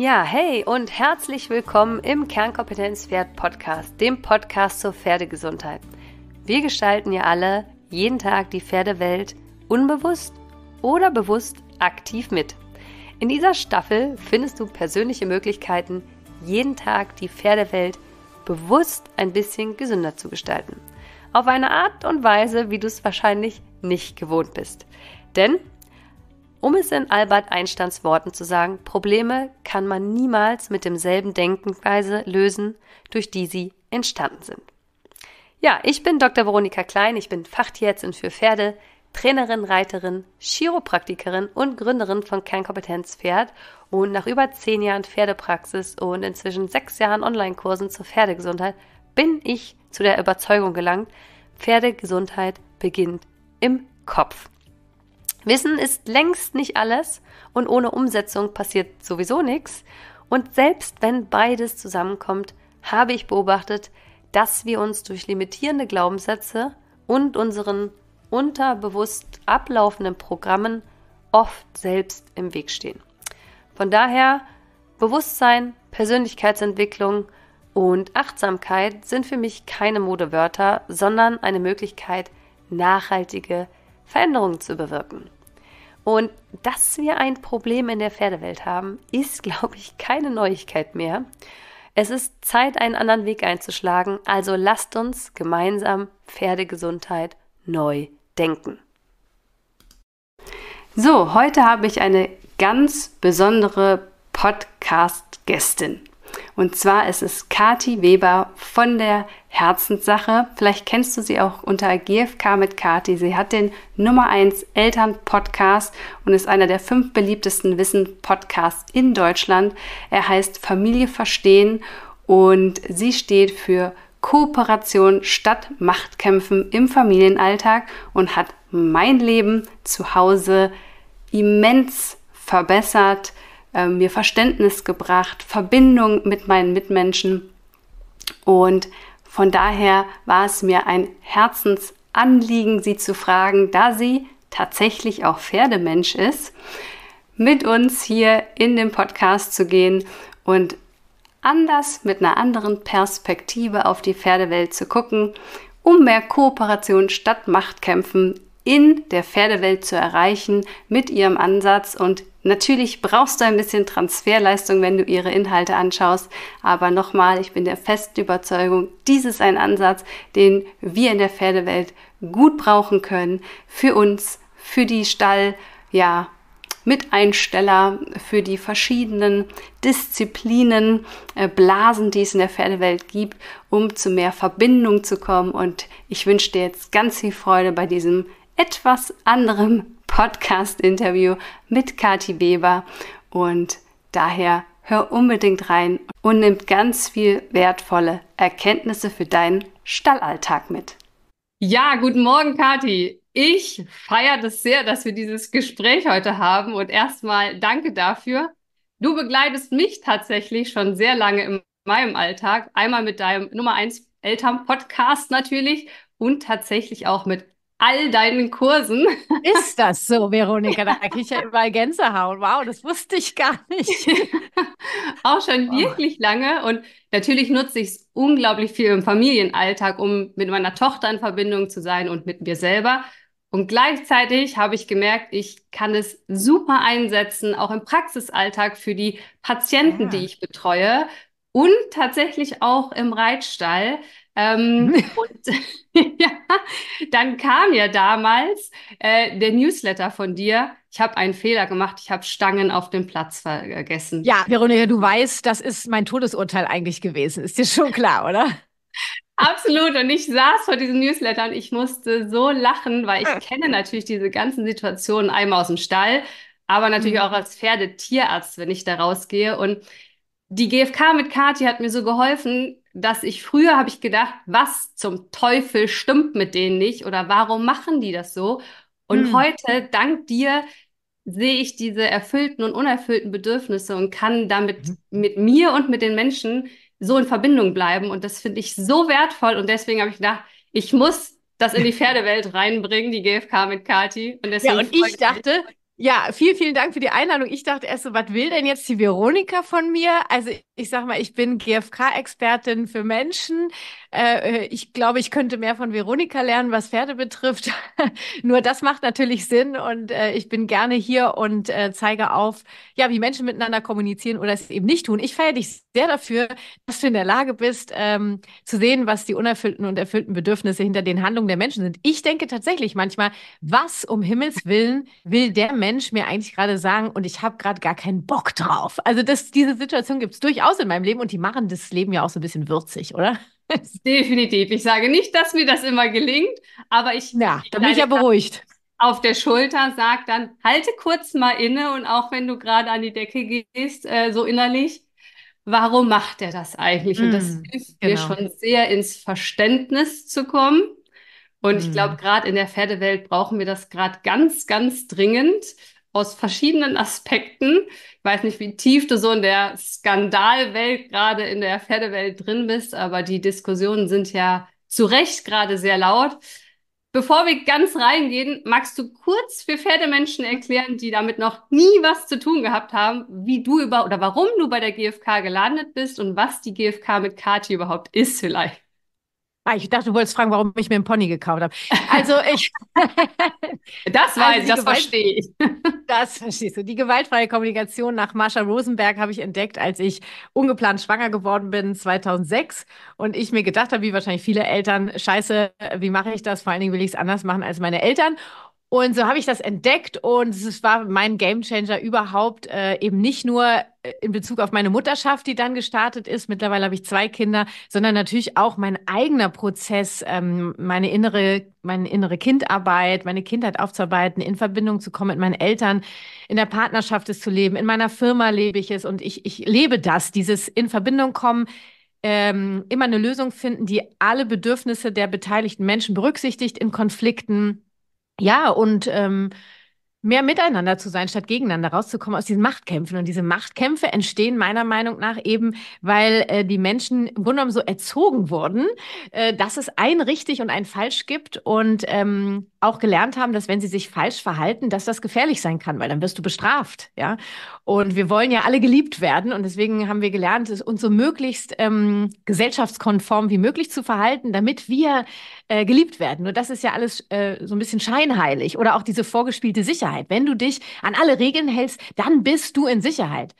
Ja, hey und herzlich willkommen im Kernkompetenz Pferd Podcast, dem Podcast zur Pferdegesundheit. Wir gestalten ja alle jeden Tag die Pferdewelt unbewusst oder bewusst aktiv mit. In dieser Staffel findest du persönliche Möglichkeiten, jeden Tag die Pferdewelt bewusst ein bisschen gesünder zu gestalten. Auf eine Art und Weise, wie du es wahrscheinlich nicht gewohnt bist. Denn um es in Albert Einsteins Worten zu sagen, Probleme kann man niemals mit demselben Denkenweise lösen, durch die sie entstanden sind. Ja, ich bin Dr. Veronika Klein, ich bin Fachtierärztin für Pferde, Trainerin, Reiterin, Chiropraktikerin und Gründerin von Kernkompetenz Pferd und nach über zehn Jahren Pferdepraxis und inzwischen sechs Jahren Online-Kursen zur Pferdegesundheit bin ich zu der Überzeugung gelangt, Pferdegesundheit beginnt im Kopf. Wissen ist längst nicht alles und ohne Umsetzung passiert sowieso nichts. Und selbst wenn beides zusammenkommt, habe ich beobachtet, dass wir uns durch limitierende Glaubenssätze und unseren unterbewusst ablaufenden Programmen oft selbst im Weg stehen. Von daher, Bewusstsein, Persönlichkeitsentwicklung und Achtsamkeit sind für mich keine Modewörter, sondern eine Möglichkeit, nachhaltige Veränderungen zu bewirken. Und dass wir ein Problem in der Pferdewelt haben, ist, glaube ich, keine Neuigkeit mehr. Es ist Zeit, einen anderen Weg einzuschlagen, also lasst uns gemeinsam Pferdegesundheit neu denken. So, heute habe ich eine ganz besondere Podcast-Gästin. Und zwar ist es Kati Weber von der Herzenssache. Vielleicht kennst du sie auch unter GFK mit Kati. Sie hat den Nummer 1 Eltern-Podcast und ist einer der fünf beliebtesten Wissen-Podcasts in Deutschland. Er heißt Familie verstehen und sie steht für Kooperation statt Machtkämpfen im Familienalltag und hat mein Leben zu Hause immens verbessert äh, mir Verständnis gebracht, Verbindung mit meinen Mitmenschen. Und von daher war es mir ein Herzensanliegen, sie zu fragen, da sie tatsächlich auch Pferdemensch ist, mit uns hier in den Podcast zu gehen und anders mit einer anderen Perspektive auf die Pferdewelt zu gucken, um mehr Kooperation statt Machtkämpfen in der Pferdewelt zu erreichen mit ihrem Ansatz und Natürlich brauchst du ein bisschen Transferleistung, wenn du ihre Inhalte anschaust, aber nochmal, ich bin der festen Überzeugung, dies ist ein Ansatz, den wir in der Pferdewelt gut brauchen können für uns, für die Stall, ja, Miteinsteller für die verschiedenen Disziplinen, äh, Blasen, die es in der Pferdewelt gibt, um zu mehr Verbindung zu kommen. Und ich wünsche dir jetzt ganz viel Freude bei diesem etwas anderem Podcast-Interview mit Kati Weber. Und daher hör unbedingt rein und nimm ganz viel wertvolle Erkenntnisse für deinen Stallalltag mit. Ja, guten Morgen, Kati. Ich feiere das sehr, dass wir dieses Gespräch heute haben und erstmal danke dafür. Du begleitest mich tatsächlich schon sehr lange in meinem Alltag, einmal mit deinem Nummer 1 Eltern-Podcast natürlich und tatsächlich auch mit all deinen Kursen. Ist das so, Veronika? Da kriege ich ja überall Gänsehaut. Wow, das wusste ich gar nicht. auch schon wow. wirklich lange. Und natürlich nutze ich es unglaublich viel im Familienalltag, um mit meiner Tochter in Verbindung zu sein und mit mir selber. Und gleichzeitig habe ich gemerkt, ich kann es super einsetzen, auch im Praxisalltag für die Patienten, ja. die ah. ich betreue und tatsächlich auch im Reitstall. Ähm, und ja, dann kam ja damals äh, der Newsletter von dir. Ich habe einen Fehler gemacht. Ich habe Stangen auf dem Platz vergessen. Ja, Veronika, du weißt, das ist mein Todesurteil eigentlich gewesen. Ist dir schon klar, oder? Absolut. Und ich saß vor diesem Newsletter und ich musste so lachen, weil ich ah. kenne natürlich diese ganzen Situationen einmal aus dem Stall, aber natürlich mhm. auch als Pferdetierarzt, wenn ich da rausgehe. Und die GfK mit Kati hat mir so geholfen, dass ich früher habe ich gedacht, was zum Teufel stimmt mit denen nicht oder warum machen die das so? Und hm. heute, dank dir, sehe ich diese erfüllten und unerfüllten Bedürfnisse und kann damit hm. mit mir und mit den Menschen so in Verbindung bleiben. Und das finde ich so wertvoll. Und deswegen habe ich gedacht, ich muss das in die Pferdewelt reinbringen, die GfK mit Kati. Und, deswegen ja, und ich dachte, ja, vielen, vielen Dank für die Einladung. Ich dachte erst so, was will denn jetzt die Veronika von mir? Also ich sag mal, ich bin GFK-Expertin für Menschen, äh, äh, ich glaube, ich könnte mehr von Veronika lernen, was Pferde betrifft. Nur das macht natürlich Sinn und äh, ich bin gerne hier und äh, zeige auf, ja, wie Menschen miteinander kommunizieren oder es eben nicht tun. Ich feiere dich sehr dafür, dass du in der Lage bist, ähm, zu sehen, was die unerfüllten und erfüllten Bedürfnisse hinter den Handlungen der Menschen sind. Ich denke tatsächlich manchmal, was um Himmels Willen will der Mensch mir eigentlich gerade sagen und ich habe gerade gar keinen Bock drauf. Also das, diese Situation gibt es durchaus in meinem Leben und die machen das Leben ja auch so ein bisschen würzig, oder? Definitiv. Ich sage nicht, dass mir das immer gelingt, aber ich. Ja, da bin ich ja beruhigt. Auf der Schulter sagt dann, halte kurz mal inne und auch wenn du gerade an die Decke gehst, äh, so innerlich, warum macht er das eigentlich? Mm, und das mm, hilft genau. mir schon sehr ins Verständnis zu kommen. Und mm. ich glaube, gerade in der Pferdewelt brauchen wir das gerade ganz, ganz dringend aus verschiedenen Aspekten. Ich weiß nicht, wie tief du so in der Skandalwelt, gerade in der Pferdewelt drin bist, aber die Diskussionen sind ja zu Recht gerade sehr laut. Bevor wir ganz reingehen, magst du kurz für Pferdemenschen erklären, die damit noch nie was zu tun gehabt haben, wie du über oder warum du bei der GfK gelandet bist und was die GfK mit Kati überhaupt ist vielleicht? Ah, ich dachte, du wolltest fragen, warum ich mir einen Pony gekauft habe. Also ich. das weiß also ich, das verstehe ich. das verstehst du. Die gewaltfreie Kommunikation nach Marsha Rosenberg habe ich entdeckt, als ich ungeplant schwanger geworden bin 2006 und ich mir gedacht habe, wie wahrscheinlich viele Eltern, scheiße, wie mache ich das? Vor allen Dingen will ich es anders machen als meine Eltern und so habe ich das entdeckt und es war mein Gamechanger überhaupt, äh, eben nicht nur äh, in Bezug auf meine Mutterschaft, die dann gestartet ist, mittlerweile habe ich zwei Kinder, sondern natürlich auch mein eigener Prozess, ähm, meine innere, meine innere Kindarbeit, meine Kindheit aufzuarbeiten, in Verbindung zu kommen mit meinen Eltern, in der Partnerschaft es zu leben, in meiner Firma lebe ich es und ich, ich lebe das, dieses in Verbindung kommen, ähm, immer eine Lösung finden, die alle Bedürfnisse der beteiligten Menschen berücksichtigt in Konflikten ja, und ähm, mehr miteinander zu sein, statt gegeneinander rauszukommen aus diesen Machtkämpfen. Und diese Machtkämpfe entstehen meiner Meinung nach eben, weil äh, die Menschen im Grunde genommen so erzogen wurden, äh, dass es ein richtig und ein falsch gibt und ähm, auch gelernt haben, dass wenn sie sich falsch verhalten, dass das gefährlich sein kann, weil dann wirst du bestraft, ja. Und wir wollen ja alle geliebt werden und deswegen haben wir gelernt, uns so möglichst ähm, gesellschaftskonform wie möglich zu verhalten, damit wir äh, geliebt werden. Nur das ist ja alles äh, so ein bisschen scheinheilig oder auch diese vorgespielte Sicherheit. Sicherheit. Wenn du dich an alle Regeln hältst, dann bist du in Sicherheit.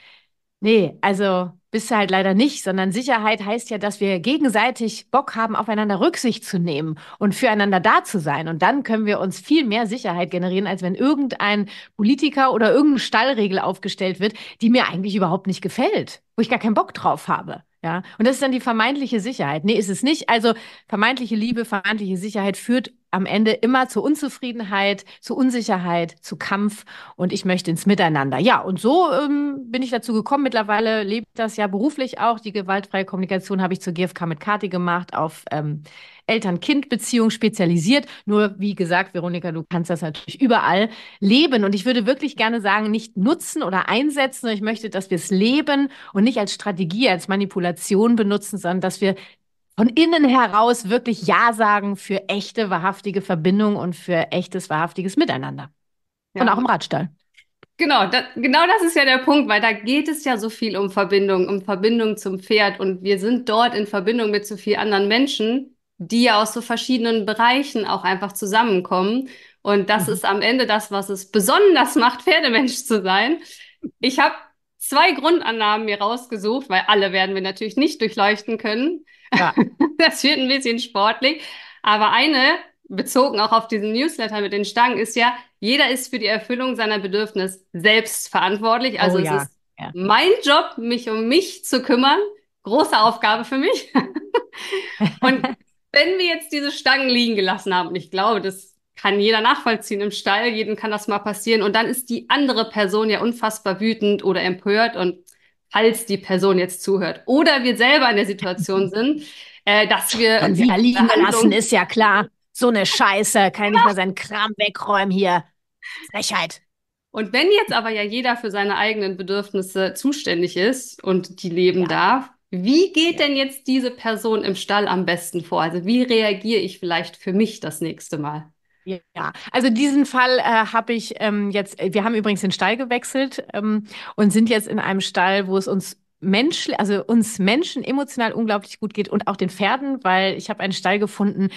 Nee, also bist du halt leider nicht, sondern Sicherheit heißt ja, dass wir gegenseitig Bock haben, aufeinander Rücksicht zu nehmen und füreinander da zu sein. Und dann können wir uns viel mehr Sicherheit generieren, als wenn irgendein Politiker oder irgendeine Stallregel aufgestellt wird, die mir eigentlich überhaupt nicht gefällt, wo ich gar keinen Bock drauf habe. Ja, und das ist dann die vermeintliche Sicherheit. Nee, ist es nicht. Also vermeintliche Liebe, vermeintliche Sicherheit führt am Ende immer zur Unzufriedenheit, zur Unsicherheit, zu Kampf und ich möchte ins Miteinander. Ja, und so ähm, bin ich dazu gekommen. Mittlerweile lebt das ja beruflich auch. Die gewaltfreie Kommunikation habe ich zur GfK mit Kati gemacht, auf ähm, Eltern-Kind-Beziehung spezialisiert. Nur, wie gesagt, Veronika, du kannst das natürlich überall leben. Und ich würde wirklich gerne sagen, nicht nutzen oder einsetzen. Ich möchte, dass wir es leben und nicht als Strategie, als Manipulation benutzen, sondern dass wir von innen heraus wirklich Ja sagen für echte, wahrhaftige Verbindung und für echtes, wahrhaftiges Miteinander. Ja. Und auch im Radstall. Genau, da, genau das ist ja der Punkt, weil da geht es ja so viel um Verbindung, um Verbindung zum Pferd und wir sind dort in Verbindung mit so vielen anderen Menschen, die ja aus so verschiedenen Bereichen auch einfach zusammenkommen. Und das mhm. ist am Ende das, was es besonders macht, Pferdemensch zu sein. Ich habe zwei Grundannahmen mir rausgesucht, weil alle werden wir natürlich nicht durchleuchten können. Ja. Das wird ein bisschen sportlich. Aber eine, bezogen auch auf diesen Newsletter mit den Stangen, ist ja, jeder ist für die Erfüllung seiner Bedürfnisse selbst verantwortlich. Also oh, ja. es ist ja. mein Job, mich um mich zu kümmern. Große Aufgabe für mich. und wenn wir jetzt diese Stangen liegen gelassen haben, und ich glaube, das kann jeder nachvollziehen im Stall, jedem kann das mal passieren. Und dann ist die andere Person ja unfassbar wütend oder empört und falls die Person jetzt zuhört oder wir selber in der Situation sind, äh, dass wir Kann sie liegen lassen, ist ja klar. So eine Scheiße, kann ja. mal seinen Kram wegräumen hier. Frechheit. Und wenn jetzt aber ja jeder für seine eigenen Bedürfnisse zuständig ist und die leben ja. darf, wie geht denn jetzt diese Person im Stall am besten vor? Also wie reagiere ich vielleicht für mich das nächste Mal? Ja, also diesen Fall äh, habe ich ähm, jetzt, äh, wir haben übrigens den Stall gewechselt ähm, und sind jetzt in einem Stall, wo es uns menschlich, also uns Menschen emotional unglaublich gut geht und auch den Pferden, weil ich habe einen Stall gefunden,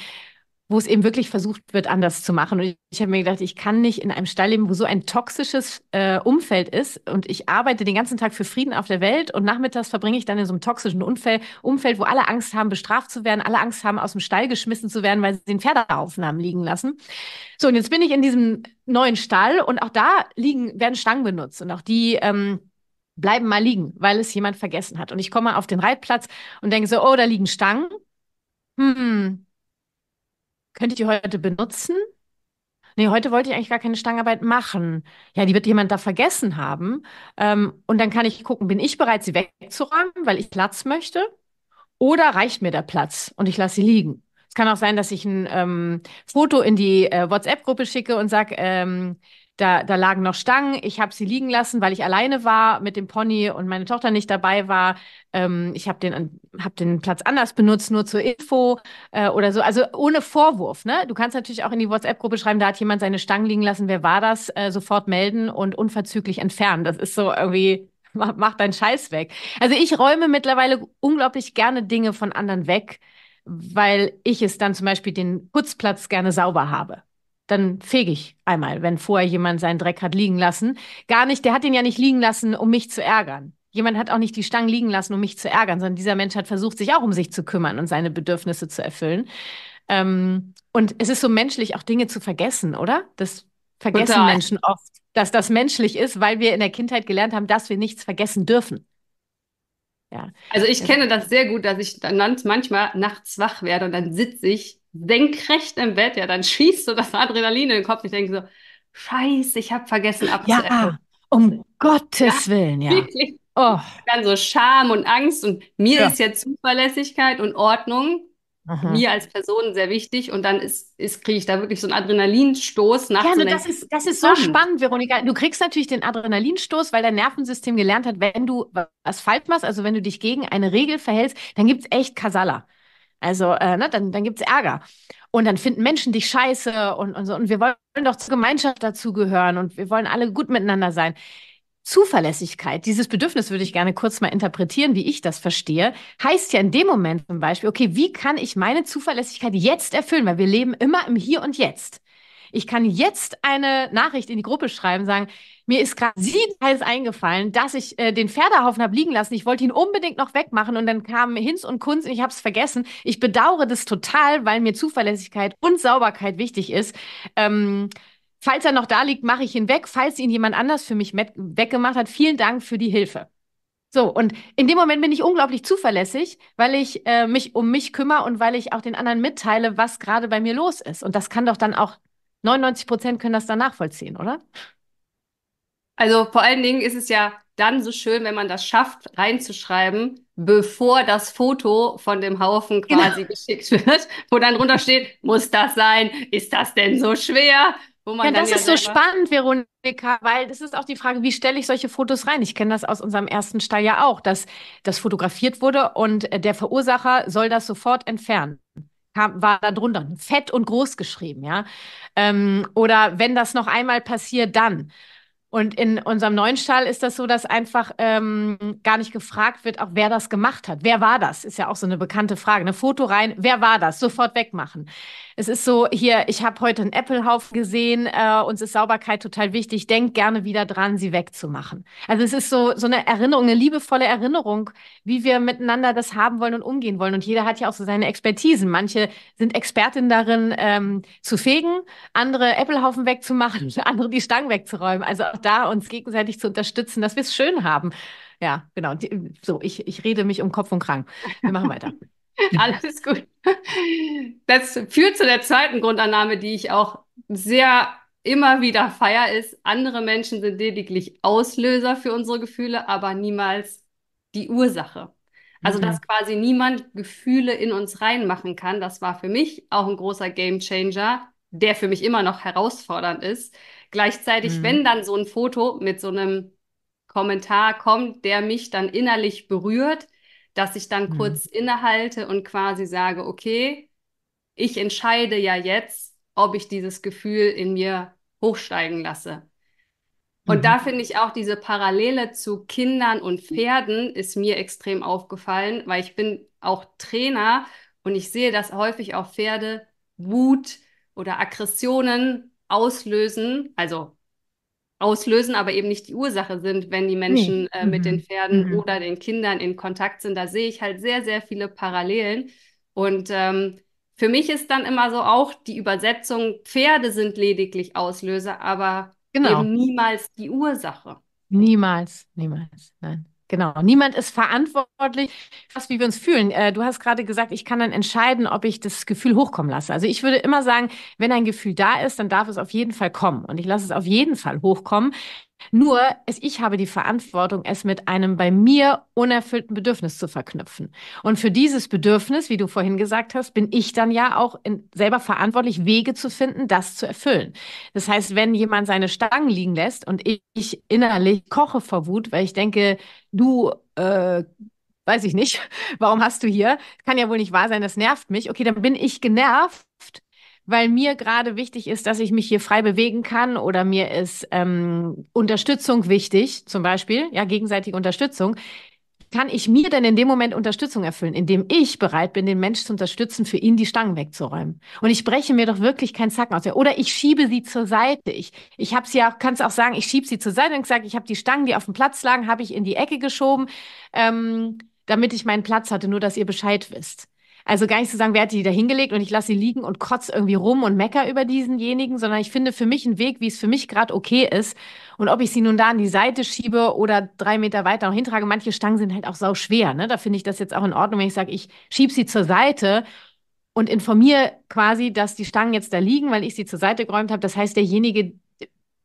wo es eben wirklich versucht wird, anders zu machen. Und ich habe mir gedacht, ich kann nicht in einem Stall leben, wo so ein toxisches äh, Umfeld ist. Und ich arbeite den ganzen Tag für Frieden auf der Welt und nachmittags verbringe ich dann in so einem toxischen Umfeld, Umfeld, wo alle Angst haben, bestraft zu werden, alle Angst haben, aus dem Stall geschmissen zu werden, weil sie den Pferdehaufen liegen lassen. So, und jetzt bin ich in diesem neuen Stall und auch da liegen, werden Stangen benutzt und auch die, ähm, bleiben mal liegen, weil es jemand vergessen hat. Und ich komme auf den Reitplatz und denke so, oh, da liegen Stangen. Hm, könnte ich die heute benutzen? Nee, heute wollte ich eigentlich gar keine Stangenarbeit machen. Ja, die wird jemand da vergessen haben. Ähm, und dann kann ich gucken, bin ich bereit, sie wegzuräumen, weil ich Platz möchte? Oder reicht mir der Platz und ich lasse sie liegen? Es kann auch sein, dass ich ein ähm, Foto in die äh, WhatsApp-Gruppe schicke und sage, ähm, da, da lagen noch Stangen. Ich habe sie liegen lassen, weil ich alleine war mit dem Pony und meine Tochter nicht dabei war. Ähm, ich habe den, hab den Platz anders benutzt, nur zur Info äh, oder so. Also ohne Vorwurf. Ne? Du kannst natürlich auch in die WhatsApp-Gruppe schreiben, da hat jemand seine Stangen liegen lassen. Wer war das? Äh, sofort melden und unverzüglich entfernen. Das ist so irgendwie mach, mach deinen Scheiß weg. Also ich räume mittlerweile unglaublich gerne Dinge von anderen weg, weil ich es dann zum Beispiel den Putzplatz gerne sauber habe dann fege ich einmal, wenn vorher jemand seinen Dreck hat liegen lassen. Gar nicht, der hat ihn ja nicht liegen lassen, um mich zu ärgern. Jemand hat auch nicht die Stangen liegen lassen, um mich zu ärgern, sondern dieser Mensch hat versucht, sich auch um sich zu kümmern und seine Bedürfnisse zu erfüllen. Ähm, und es ist so menschlich, auch Dinge zu vergessen, oder? Das vergessen Total. Menschen oft, dass das menschlich ist, weil wir in der Kindheit gelernt haben, dass wir nichts vergessen dürfen. Ja. Also ich kenne das sehr gut, dass ich dann manchmal nachts wach werde und dann sitze ich senkrecht im Bett, ja, dann schießt so das Adrenalin in den Kopf. Ich denke so, Scheiße, ich habe vergessen abzuessen. Ja, um Gottes ja, Willen, ja. Wirklich. Oh. Dann so Scham und Angst und mir ja. ist ja Zuverlässigkeit und Ordnung Aha. mir als Person sehr wichtig und dann ist, ist kriege ich da wirklich so einen Adrenalinstoß nach. Ja, so das ist, das ist so spannend, Veronika. Du kriegst natürlich den Adrenalinstoß, weil dein Nervensystem gelernt hat, wenn du was falsch machst, also wenn du dich gegen eine Regel verhältst, dann gibt es echt Kasala. Also äh, ne, dann, dann gibt es Ärger. Und dann finden Menschen dich scheiße und, und so. Und wir wollen doch zur Gemeinschaft dazugehören und wir wollen alle gut miteinander sein. Zuverlässigkeit, dieses Bedürfnis würde ich gerne kurz mal interpretieren, wie ich das verstehe, heißt ja in dem Moment zum Beispiel, okay, wie kann ich meine Zuverlässigkeit jetzt erfüllen? Weil wir leben immer im Hier und Jetzt. Ich kann jetzt eine Nachricht in die Gruppe schreiben, sagen, mir ist gerade siebenteils eingefallen, dass ich äh, den Pferdehaufen habe liegen lassen. Ich wollte ihn unbedingt noch wegmachen und dann kamen Hinz und Kunz und ich habe es vergessen. Ich bedauere das total, weil mir Zuverlässigkeit und Sauberkeit wichtig ist. Ähm, falls er noch da liegt, mache ich ihn weg. Falls ihn jemand anders für mich weggemacht hat, vielen Dank für die Hilfe. So, und in dem Moment bin ich unglaublich zuverlässig, weil ich äh, mich um mich kümmere und weil ich auch den anderen mitteile, was gerade bei mir los ist. Und das kann doch dann auch 99 Prozent können das dann nachvollziehen, oder? Also vor allen Dingen ist es ja dann so schön, wenn man das schafft, reinzuschreiben, bevor das Foto von dem Haufen genau. quasi genau. geschickt wird, wo dann drunter steht, muss das sein? Ist das denn so schwer? ja, das ja ist so spannend, Veronika, weil das ist auch die Frage, wie stelle ich solche Fotos rein? Ich kenne das aus unserem ersten Stall ja auch, dass das fotografiert wurde und äh, der Verursacher soll das sofort entfernen kam, war da drunter fett und groß geschrieben, ja. Ähm, oder wenn das noch einmal passiert, dann. Und in unserem neuen Stall ist das so, dass einfach ähm, gar nicht gefragt wird, auch wer das gemacht hat. Wer war das? Ist ja auch so eine bekannte Frage. Eine Foto rein, wer war das? Sofort wegmachen. Es ist so, hier, ich habe heute einen Äpfelhaufen gesehen, äh, uns ist Sauberkeit total wichtig. Denk gerne wieder dran, sie wegzumachen. Also es ist so, so eine Erinnerung, eine liebevolle Erinnerung, wie wir miteinander das haben wollen und umgehen wollen. Und jeder hat ja auch so seine Expertisen. Manche sind Expertin darin, ähm, zu fegen, andere Äpfelhaufen wegzumachen, andere die Stangen wegzuräumen. Also da, uns gegenseitig zu unterstützen, dass wir es schön haben. Ja, genau. So, ich, ich rede mich um Kopf und Kragen. Wir machen weiter. Alles gut. Das führt zu der zweiten Grundannahme, die ich auch sehr immer wieder feier ist. Andere Menschen sind lediglich Auslöser für unsere Gefühle, aber niemals die Ursache. Also, mhm. dass quasi niemand Gefühle in uns reinmachen kann, das war für mich auch ein großer Game Changer, der für mich immer noch herausfordernd ist, Gleichzeitig, mhm. wenn dann so ein Foto mit so einem Kommentar kommt, der mich dann innerlich berührt, dass ich dann mhm. kurz innehalte und quasi sage, okay, ich entscheide ja jetzt, ob ich dieses Gefühl in mir hochsteigen lasse. Und mhm. da finde ich auch diese Parallele zu Kindern und Pferden ist mir extrem aufgefallen, weil ich bin auch Trainer und ich sehe, dass häufig auch Pferde Wut oder Aggressionen auslösen, also auslösen, aber eben nicht die Ursache sind, wenn die Menschen nee. äh, mit mhm. den Pferden mhm. oder den Kindern in Kontakt sind. Da sehe ich halt sehr, sehr viele Parallelen. Und ähm, für mich ist dann immer so auch die Übersetzung, Pferde sind lediglich Auslöser, aber genau. eben niemals die Ursache. Niemals, niemals, nein. Genau. Niemand ist verantwortlich, was wie wir uns fühlen. Äh, du hast gerade gesagt, ich kann dann entscheiden, ob ich das Gefühl hochkommen lasse. Also ich würde immer sagen, wenn ein Gefühl da ist, dann darf es auf jeden Fall kommen. Und ich lasse es auf jeden Fall hochkommen. Nur, ich habe die Verantwortung, es mit einem bei mir unerfüllten Bedürfnis zu verknüpfen. Und für dieses Bedürfnis, wie du vorhin gesagt hast, bin ich dann ja auch in, selber verantwortlich, Wege zu finden, das zu erfüllen. Das heißt, wenn jemand seine Stangen liegen lässt und ich innerlich koche vor Wut, weil ich denke, du äh, weiß ich nicht, warum hast du hier? Kann ja wohl nicht wahr sein, das nervt mich. Okay, dann bin ich genervt weil mir gerade wichtig ist, dass ich mich hier frei bewegen kann oder mir ist ähm, Unterstützung wichtig, zum Beispiel, ja, gegenseitige Unterstützung, kann ich mir denn in dem Moment Unterstützung erfüllen, indem ich bereit bin, den Menschen zu unterstützen, für ihn die Stangen wegzuräumen? Und ich breche mir doch wirklich keinen Zacken aus. Oder ich schiebe sie zur Seite. Ich, ich habe sie ja, kann es auch sagen, ich schiebe sie zur Seite und sage, ich habe die Stangen, die auf dem Platz lagen, habe ich in die Ecke geschoben, ähm, damit ich meinen Platz hatte, nur dass ihr Bescheid wisst. Also gar nicht zu sagen, wer hat die da hingelegt und ich lasse sie liegen und kotze irgendwie rum und mecker über diesenjenigen, sondern ich finde für mich einen Weg, wie es für mich gerade okay ist. Und ob ich sie nun da an die Seite schiebe oder drei Meter weiter noch hintrage, manche Stangen sind halt auch sau schwer. Ne? Da finde ich das jetzt auch in Ordnung, wenn ich sage, ich schiebe sie zur Seite und informiere quasi, dass die Stangen jetzt da liegen, weil ich sie zur Seite geräumt habe. Das heißt, derjenige,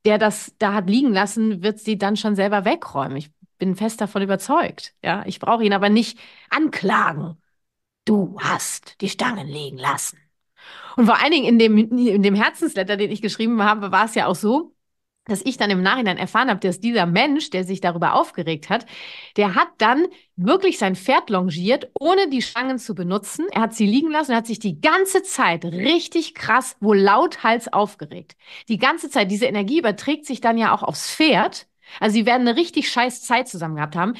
der das da hat liegen lassen, wird sie dann schon selber wegräumen. Ich bin fest davon überzeugt. Ja, ich brauche ihn aber nicht anklagen. Du hast die Stangen liegen lassen. Und vor allen Dingen in dem, in dem Herzensletter, den ich geschrieben habe, war es ja auch so, dass ich dann im Nachhinein erfahren habe, dass dieser Mensch, der sich darüber aufgeregt hat, der hat dann wirklich sein Pferd longiert, ohne die Stangen zu benutzen. Er hat sie liegen lassen und hat sich die ganze Zeit richtig krass, wohl lauthals aufgeregt. Die ganze Zeit, diese Energie überträgt sich dann ja auch aufs Pferd. Also sie werden eine richtig scheiß Zeit zusammen gehabt haben.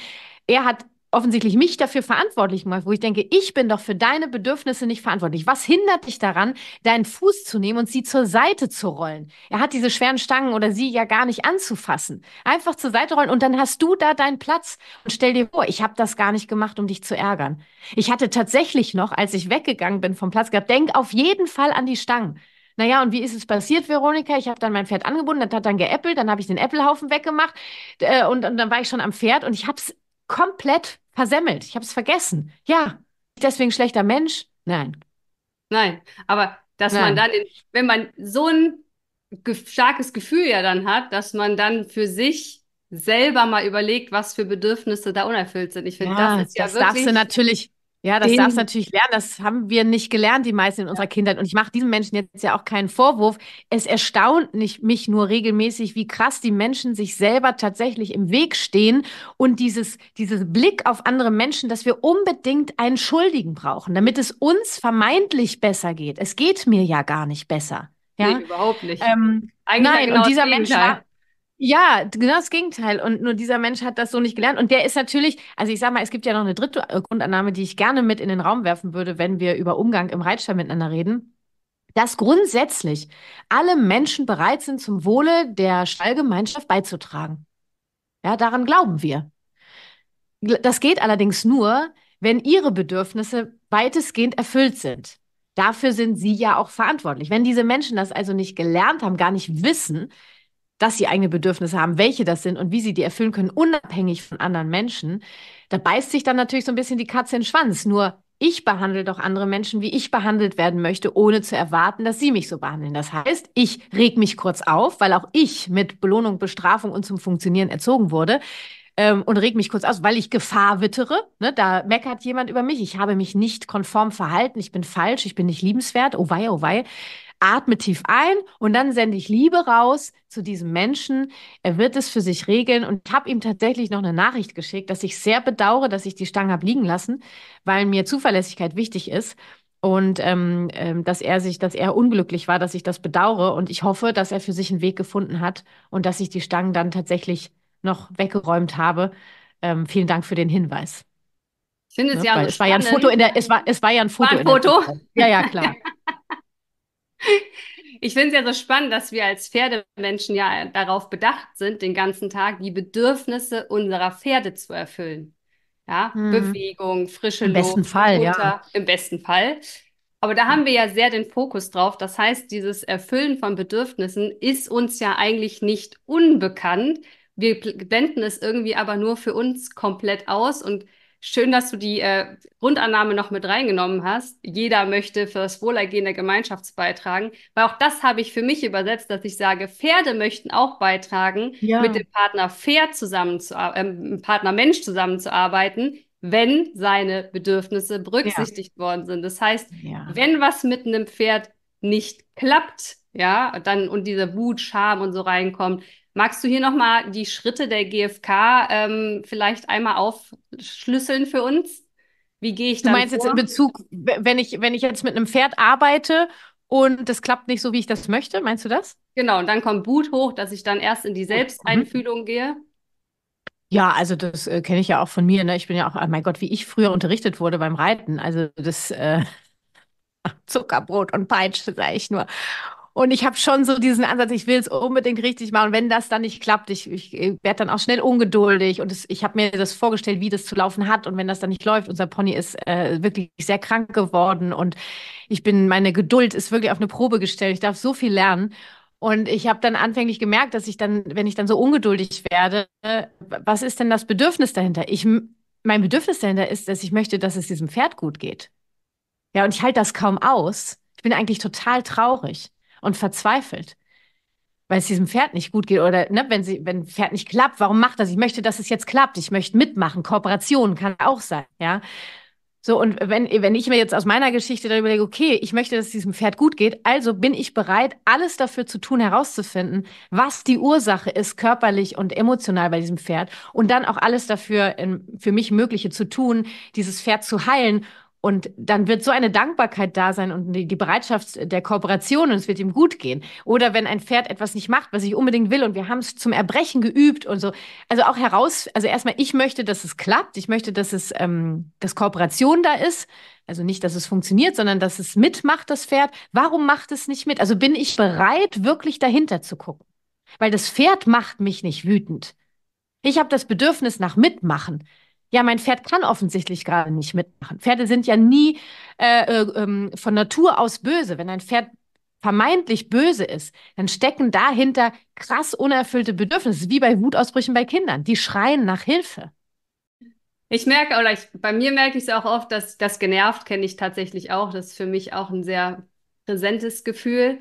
Er hat offensichtlich mich dafür verantwortlich macht, wo ich denke, ich bin doch für deine Bedürfnisse nicht verantwortlich. Was hindert dich daran, deinen Fuß zu nehmen und sie zur Seite zu rollen? Er hat diese schweren Stangen oder sie ja gar nicht anzufassen. Einfach zur Seite rollen und dann hast du da deinen Platz und stell dir vor, ich habe das gar nicht gemacht, um dich zu ärgern. Ich hatte tatsächlich noch, als ich weggegangen bin vom Platz gehabt, denk auf jeden Fall an die Stangen. Naja, und wie ist es passiert, Veronika? Ich habe dann mein Pferd angebunden, das hat dann geäppelt, dann habe ich den Äppelhaufen weggemacht äh, und, und dann war ich schon am Pferd und ich habe es komplett versemmelt. Ich habe es vergessen. Ja, deswegen schlechter Mensch? Nein. Nein, aber dass Nein. man dann, in, wenn man so ein ge starkes Gefühl ja dann hat, dass man dann für sich selber mal überlegt, was für Bedürfnisse da unerfüllt sind. Ich finde, ja, das ist ja das wirklich. Das darfst du natürlich ja, das darfst du natürlich lernen. Das haben wir nicht gelernt, die meisten in unserer Kindheit. Und ich mache diesen Menschen jetzt ja auch keinen Vorwurf. Es erstaunt nicht, mich nur regelmäßig, wie krass die Menschen sich selber tatsächlich im Weg stehen und dieses, dieses Blick auf andere Menschen, dass wir unbedingt einen Schuldigen brauchen, damit es uns vermeintlich besser geht. Es geht mir ja gar nicht besser. Ja? Nee, überhaupt nicht. Ähm, nein, genau und dieser Mensch war, ja, genau das Gegenteil. Und nur dieser Mensch hat das so nicht gelernt. Und der ist natürlich, also ich sag mal, es gibt ja noch eine dritte Grundannahme, die ich gerne mit in den Raum werfen würde, wenn wir über Umgang im Reitstall miteinander reden dass grundsätzlich alle Menschen bereit sind, zum Wohle der Stallgemeinschaft beizutragen. Ja, daran glauben wir. Das geht allerdings nur, wenn ihre Bedürfnisse weitestgehend erfüllt sind. Dafür sind sie ja auch verantwortlich. Wenn diese Menschen das also nicht gelernt haben, gar nicht wissen, dass sie eigene Bedürfnisse haben, welche das sind und wie sie die erfüllen können, unabhängig von anderen Menschen, da beißt sich dann natürlich so ein bisschen die Katze in den Schwanz. Nur ich behandle doch andere Menschen, wie ich behandelt werden möchte, ohne zu erwarten, dass sie mich so behandeln. Das heißt, ich reg mich kurz auf, weil auch ich mit Belohnung, Bestrafung und zum Funktionieren erzogen wurde ähm, und reg mich kurz aus, weil ich Gefahr wittere. Ne? Da meckert jemand über mich. Ich habe mich nicht konform verhalten. Ich bin falsch. Ich bin nicht liebenswert. Oh wei, oh wei. Atme tief ein und dann sende ich Liebe raus zu diesem Menschen. Er wird es für sich regeln und habe ihm tatsächlich noch eine Nachricht geschickt, dass ich sehr bedauere, dass ich die Stange habe liegen lassen, weil mir Zuverlässigkeit wichtig ist und ähm, ähm, dass er sich, dass er unglücklich war, dass ich das bedauere und ich hoffe, dass er für sich einen Weg gefunden hat und dass ich die Stangen dann tatsächlich noch weggeräumt habe. Ähm, vielen Dank für den Hinweis. Ich finde es ja, ja es war ja ein Foto in der, es war, es war ja ein Foto. War ein Foto? Ja, ja, klar. Ich finde es ja so spannend, dass wir als Pferdemenschen ja darauf bedacht sind, den ganzen Tag die Bedürfnisse unserer Pferde zu erfüllen. Ja, hm. Bewegung, frische Im Luft, besten Fall, Mutter, ja. Im besten Fall. Aber da haben wir ja sehr den Fokus drauf. Das heißt, dieses Erfüllen von Bedürfnissen ist uns ja eigentlich nicht unbekannt. Wir blenden es irgendwie aber nur für uns komplett aus und Schön, dass du die äh, Grundannahme noch mit reingenommen hast. Jeder möchte für das Wohlergehen der Gemeinschaft beitragen, weil auch das habe ich für mich übersetzt, dass ich sage, Pferde möchten auch beitragen, ja. mit dem Partner Pferd zusammenzuarbeiten, zu, äh, Partner Mensch zusammenzuarbeiten, wenn seine Bedürfnisse berücksichtigt ja. worden sind. Das heißt, ja. wenn was mit einem Pferd nicht klappt, ja, dann und diese Wut, Scham und so reinkommt, Magst du hier nochmal die Schritte der GfK ähm, vielleicht einmal aufschlüsseln für uns? Wie gehe ich da? Du meinst vor? jetzt in Bezug, wenn ich, wenn ich jetzt mit einem Pferd arbeite und das klappt nicht so, wie ich das möchte, meinst du das? Genau, und dann kommt Boot hoch, dass ich dann erst in die oh, Selbsteinfühlung gehe. Ja, also das äh, kenne ich ja auch von mir. Ne? Ich bin ja auch, oh mein Gott, wie ich früher unterrichtet wurde beim Reiten. Also das äh, Zuckerbrot und Peitsche sage ich nur. Und ich habe schon so diesen Ansatz, ich will es unbedingt richtig machen. Wenn das dann nicht klappt, ich, ich äh, werde dann auch schnell ungeduldig. Und es, ich habe mir das vorgestellt, wie das zu laufen hat. Und wenn das dann nicht läuft, unser Pony ist äh, wirklich sehr krank geworden. Und ich bin, meine Geduld ist wirklich auf eine Probe gestellt. Ich darf so viel lernen. Und ich habe dann anfänglich gemerkt, dass ich dann, wenn ich dann so ungeduldig werde, was ist denn das Bedürfnis dahinter? Ich, mein Bedürfnis dahinter ist, dass ich möchte, dass es diesem Pferd gut geht. Ja, und ich halte das kaum aus. Ich bin eigentlich total traurig und verzweifelt, weil es diesem Pferd nicht gut geht oder ne, wenn sie, wenn Pferd nicht klappt, warum macht das? Ich möchte, dass es jetzt klappt. Ich möchte mitmachen. Kooperation kann auch sein, ja. So, und wenn, wenn ich mir jetzt aus meiner Geschichte darüber denke, okay, ich möchte, dass es diesem Pferd gut geht, also bin ich bereit, alles dafür zu tun, herauszufinden, was die Ursache ist, körperlich und emotional bei diesem Pferd und dann auch alles dafür, für mich Mögliche zu tun, dieses Pferd zu heilen und dann wird so eine Dankbarkeit da sein und die, die Bereitschaft der Kooperation und es wird ihm gut gehen. Oder wenn ein Pferd etwas nicht macht, was ich unbedingt will und wir haben es zum Erbrechen geübt und so. Also auch heraus, also erstmal, ich möchte, dass es klappt. Ich möchte, dass es, ähm, dass Kooperation da ist. Also nicht, dass es funktioniert, sondern dass es mitmacht, das Pferd. Warum macht es nicht mit? Also bin ich bereit, wirklich dahinter zu gucken. Weil das Pferd macht mich nicht wütend. Ich habe das Bedürfnis nach Mitmachen ja, mein Pferd kann offensichtlich gerade nicht mitmachen. Pferde sind ja nie äh, äh, ähm, von Natur aus böse. Wenn ein Pferd vermeintlich böse ist, dann stecken dahinter krass unerfüllte Bedürfnisse, wie bei Wutausbrüchen bei Kindern. Die schreien nach Hilfe. Ich merke, oder ich, bei mir merke ich es auch oft, dass das genervt kenne ich tatsächlich auch. Das ist für mich auch ein sehr präsentes Gefühl,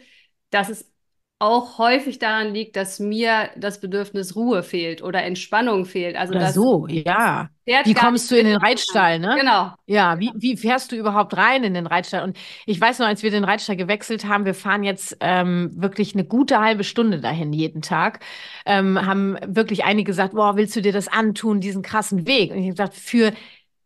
dass es auch häufig daran liegt, dass mir das Bedürfnis Ruhe fehlt oder Entspannung fehlt. Also oder dass, so, ja wie kommst du in den Reitstall, ne? Genau. Ja, wie, wie fährst du überhaupt rein in den Reitstall? Und ich weiß noch, als wir den Reitstall gewechselt haben, wir fahren jetzt ähm, wirklich eine gute halbe Stunde dahin jeden Tag, ähm, haben wirklich einige gesagt, boah, willst du dir das antun, diesen krassen Weg? Und ich habe gesagt, für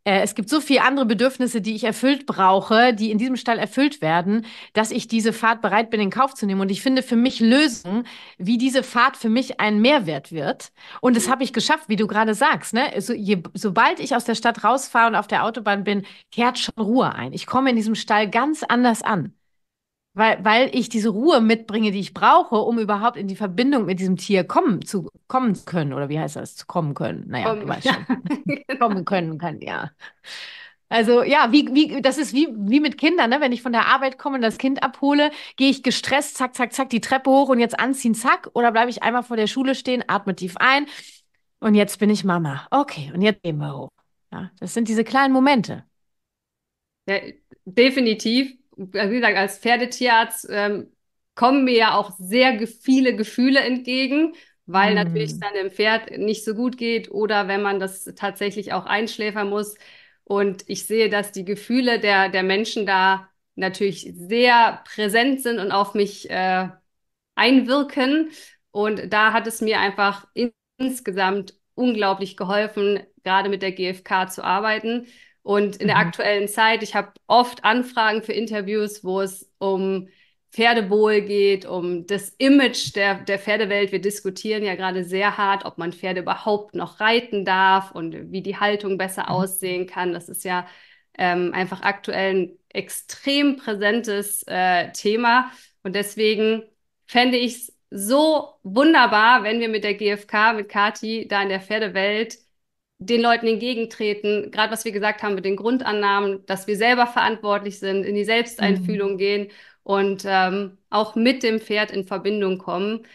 äh, es gibt so viele andere Bedürfnisse, die ich erfüllt brauche, die in diesem Stall erfüllt werden, dass ich diese Fahrt bereit bin, in Kauf zu nehmen. Und ich finde für mich Lösungen, wie diese Fahrt für mich ein Mehrwert wird. Und das habe ich geschafft, wie du gerade sagst. Ne? So, je, sobald ich aus der Stadt rausfahre und auf der Autobahn bin, kehrt schon Ruhe ein. Ich komme in diesem Stall ganz anders an weil, weil ich diese Ruhe mitbringe, die ich brauche, um überhaupt in die Verbindung mit diesem Tier kommen zu kommen können. Oder wie heißt das? Zu kommen können. Naja, um, du weißt schon. Genau. kommen können kann, ja. Also ja, wie, wie, das ist wie, wie mit Kindern, ne? Wenn ich von der Arbeit komme und das Kind abhole, gehe ich gestresst, zack, zack, zack, die Treppe hoch und jetzt anziehen, zack, oder bleibe ich einmal vor der Schule stehen, atme tief ein und jetzt bin ich Mama. Okay, und jetzt gehen wir hoch. Ja, das sind diese kleinen Momente. Ja, definitiv. Also wie gesagt, als Pferdetierarzt ähm, kommen mir ja auch sehr viele Gefühle entgegen, weil mhm. natürlich dann dem Pferd nicht so gut geht oder wenn man das tatsächlich auch einschläfern muss. Und ich sehe, dass die Gefühle der, der Menschen da natürlich sehr präsent sind und auf mich äh, einwirken. Und da hat es mir einfach insgesamt unglaublich geholfen, gerade mit der GfK zu arbeiten. Und in mhm. der aktuellen Zeit, ich habe oft Anfragen für Interviews, wo es um Pferdewohl geht, um das Image der, der Pferdewelt. Wir diskutieren ja gerade sehr hart, ob man Pferde überhaupt noch reiten darf und wie die Haltung besser mhm. aussehen kann. Das ist ja ähm, einfach aktuell ein extrem präsentes äh, Thema. Und deswegen fände ich es so wunderbar, wenn wir mit der GfK, mit Kati da in der Pferdewelt den Leuten entgegentreten, gerade was wir gesagt haben mit den Grundannahmen, dass wir selber verantwortlich sind, in die Selbsteinfühlung mhm. gehen und ähm, auch mit dem Pferd in Verbindung kommen.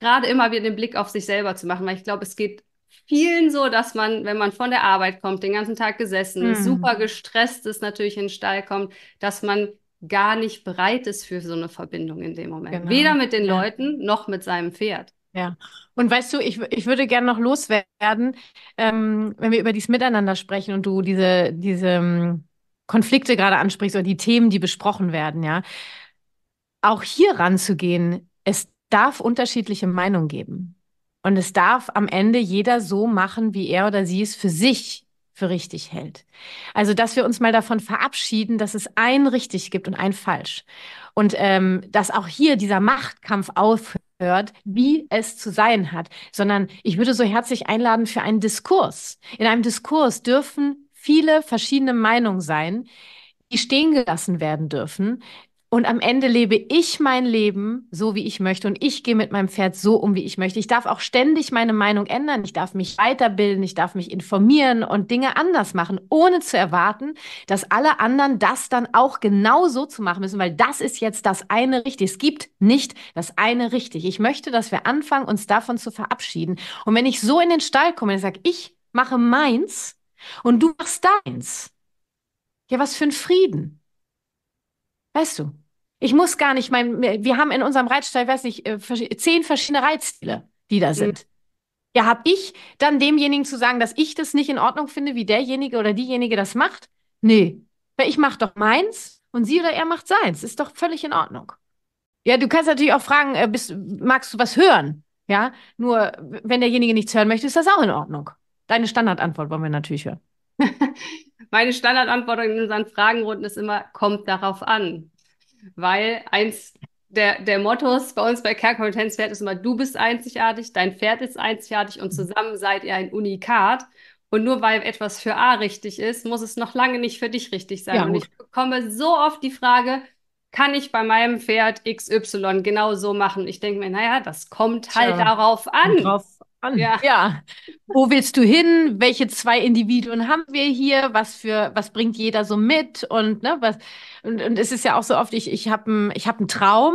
Gerade immer wieder den Blick auf sich selber zu machen, weil ich glaube, es geht vielen so, dass man, wenn man von der Arbeit kommt, den ganzen Tag gesessen mhm. super gestresst ist, natürlich in den Stall kommt, dass man gar nicht bereit ist für so eine Verbindung in dem Moment. Genau. Weder mit den ja. Leuten noch mit seinem Pferd. Ja, und weißt du, ich, ich würde gerne noch loswerden, ähm, wenn wir über dieses Miteinander sprechen und du diese, diese ähm, Konflikte gerade ansprichst oder die Themen, die besprochen werden, ja. Auch hier ranzugehen, es darf unterschiedliche Meinungen geben. Und es darf am Ende jeder so machen, wie er oder sie es für sich für richtig hält. Also, dass wir uns mal davon verabschieden, dass es ein richtig gibt und ein falsch. Und ähm, dass auch hier dieser Machtkampf aufhört hört, wie es zu sein hat, sondern ich würde so herzlich einladen für einen Diskurs. In einem Diskurs dürfen viele verschiedene Meinungen sein, die stehen gelassen werden dürfen, und am Ende lebe ich mein Leben so, wie ich möchte. Und ich gehe mit meinem Pferd so um, wie ich möchte. Ich darf auch ständig meine Meinung ändern. Ich darf mich weiterbilden. Ich darf mich informieren und Dinge anders machen, ohne zu erwarten, dass alle anderen das dann auch genau so zu machen müssen, weil das ist jetzt das eine richtig. Es gibt nicht das eine richtig. Ich möchte, dass wir anfangen, uns davon zu verabschieden. Und wenn ich so in den Stall komme und sage, ich mache meins und du machst deins. Ja, was für ein Frieden. Weißt du, ich muss gar nicht mein, wir haben in unserem Reitstall, weiß nicht, äh, zehn verschiedene Reitstile, die da mhm. sind. Mhm. Ja, habe ich dann demjenigen zu sagen, dass ich das nicht in Ordnung finde, wie derjenige oder diejenige das macht? Nee, weil ich mache doch meins und sie oder er macht seins. Ist doch völlig in Ordnung. Ja, du kannst natürlich auch fragen, äh, bist, magst du was hören? Ja, nur wenn derjenige nichts hören möchte, ist das auch in Ordnung. Deine Standardantwort wollen wir natürlich hören. Meine Standardantwort in unseren Fragenrunden ist immer, kommt darauf an weil eins der, der Mottos bei uns bei Kernkompetenzpferd ist immer, du bist einzigartig, dein Pferd ist einzigartig und mhm. zusammen seid ihr ein Unikat. Und nur weil etwas für A richtig ist, muss es noch lange nicht für dich richtig sein. Ja, und ich bekomme so oft die Frage, kann ich bei meinem Pferd XY genau so machen? Ich denke mir, naja, das kommt halt ja. darauf an. Drauf an. Ja. ja. Wo willst du hin? Welche zwei Individuen haben wir hier? Was für, was bringt jeder so mit? Und ne, was, und, und es ist ja auch so oft, ich, ich habe ich hab einen Traum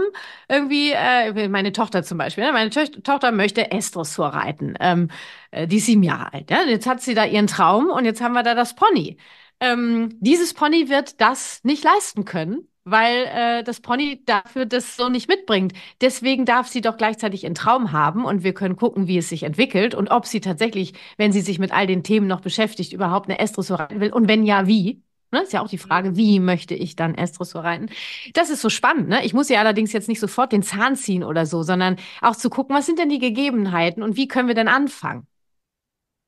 irgendwie, äh, meine Tochter zum Beispiel, ne? meine Töch Tochter möchte Estressur reiten. Ähm, äh, die ist sieben Jahre alt. Ne? Jetzt hat sie da ihren Traum und jetzt haben wir da das Pony. Ähm, dieses Pony wird das nicht leisten können weil äh, das Pony dafür das so nicht mitbringt. Deswegen darf sie doch gleichzeitig einen Traum haben und wir können gucken, wie es sich entwickelt und ob sie tatsächlich, wenn sie sich mit all den Themen noch beschäftigt, überhaupt eine Estrus reiten will und wenn ja, wie. Ne, ist ja auch die Frage, wie möchte ich dann Estressor reiten? Das ist so spannend. Ne? Ich muss ja allerdings jetzt nicht sofort den Zahn ziehen oder so, sondern auch zu gucken, was sind denn die Gegebenheiten und wie können wir denn anfangen?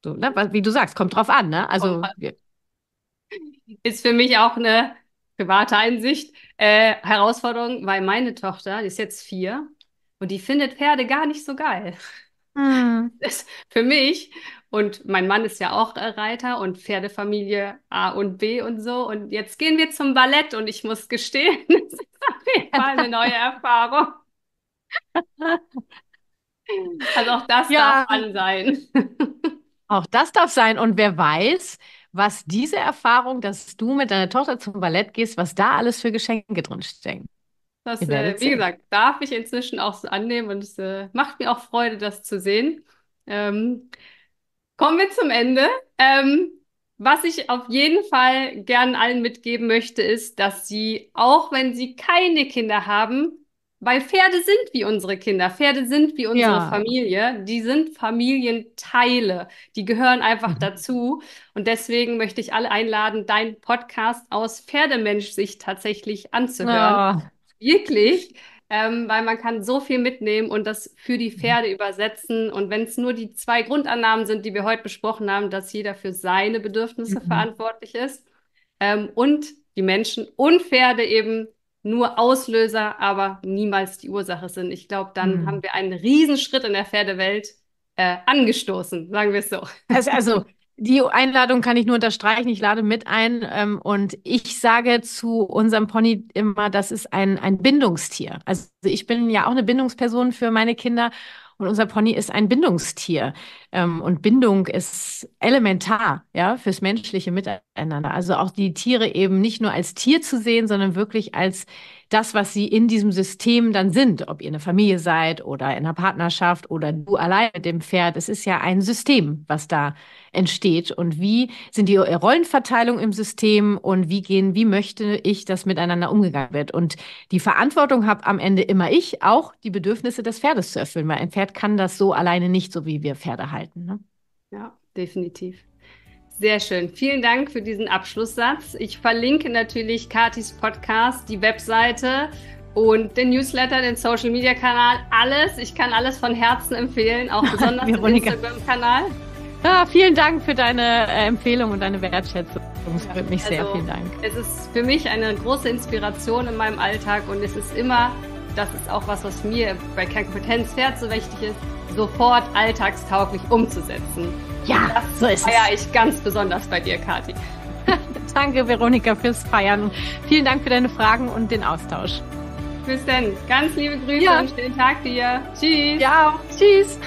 So, ne? Wie du sagst, kommt drauf an. Ne? Also ist für mich auch eine private Einsicht, äh, Herausforderung, weil meine Tochter, die ist jetzt vier und die findet Pferde gar nicht so geil. Hm. für mich und mein Mann ist ja auch Reiter und Pferdefamilie A und B und so. Und jetzt gehen wir zum Ballett und ich muss gestehen, das ist auf jeden Fall eine neue Erfahrung. Also auch das ja. darf an sein. Auch das darf sein. Und wer weiß, was diese Erfahrung, dass du mit deiner Tochter zum Ballett gehst, was da alles für Geschenke drinstecken. Das, äh, wie gesagt, darf ich inzwischen auch so annehmen und es äh, macht mir auch Freude, das zu sehen. Ähm, kommen wir zum Ende. Ähm, was ich auf jeden Fall gern allen mitgeben möchte, ist, dass sie, auch wenn sie keine Kinder haben, weil Pferde sind wie unsere Kinder, Pferde sind wie unsere ja. Familie, die sind Familienteile, die gehören einfach mhm. dazu. Und deswegen möchte ich alle einladen, deinen Podcast aus Pferdemensch sich tatsächlich anzuhören. Ja. Wirklich, ähm, weil man kann so viel mitnehmen und das für die mhm. Pferde mhm. übersetzen. Und wenn es nur die zwei Grundannahmen sind, die wir heute besprochen haben, dass jeder für seine Bedürfnisse mhm. verantwortlich ist ähm, und die Menschen und Pferde eben nur Auslöser, aber niemals die Ursache sind. Ich glaube, dann mhm. haben wir einen Riesenschritt in der Pferdewelt äh, angestoßen, sagen wir es so. Also, also, die Einladung kann ich nur unterstreichen. Ich lade mit ein ähm, und ich sage zu unserem Pony immer, das ist ein, ein Bindungstier. Also ich bin ja auch eine Bindungsperson für meine Kinder und unser Pony ist ein Bindungstier. Ähm, und Bindung ist elementar, ja, fürs menschliche Miteinander. Also auch die Tiere eben nicht nur als Tier zu sehen, sondern wirklich als das, was sie in diesem System dann sind, ob ihr eine Familie seid oder in einer Partnerschaft oder du allein mit dem Pferd, es ist ja ein System, was da entsteht und wie sind die äh, Rollenverteilung im System und wie gehen, wie möchte ich, dass miteinander umgegangen wird. Und die Verantwortung habe am Ende immer ich, auch die Bedürfnisse des Pferdes zu erfüllen, weil ein Pferd kann das so alleine nicht, so wie wir Pferde halten. Ne? Ja, definitiv. Sehr schön. Vielen Dank für diesen Abschlusssatz. Ich verlinke natürlich Katis Podcast, die Webseite und den Newsletter, den Social Media Kanal, alles. Ich kann alles von Herzen empfehlen, auch besonders den Instagram-Kanal. Ja, vielen Dank für deine äh, Empfehlung und deine Wertschätzung. Es freut mich also, sehr. Vielen Dank. Es ist für mich eine große Inspiration in meinem Alltag und es ist immer, das ist auch was, was mir bei Kernkompetenz sehr so wichtig ist sofort alltagstauglich umzusetzen. Ja, das so ist feiere es. ich ganz besonders bei dir, Kathi. Danke, Veronika, fürs Feiern vielen Dank für deine Fragen und den Austausch. Bis dann. Ganz liebe Grüße ja. und schönen Tag dir. Tschüss. Ja, tschüss.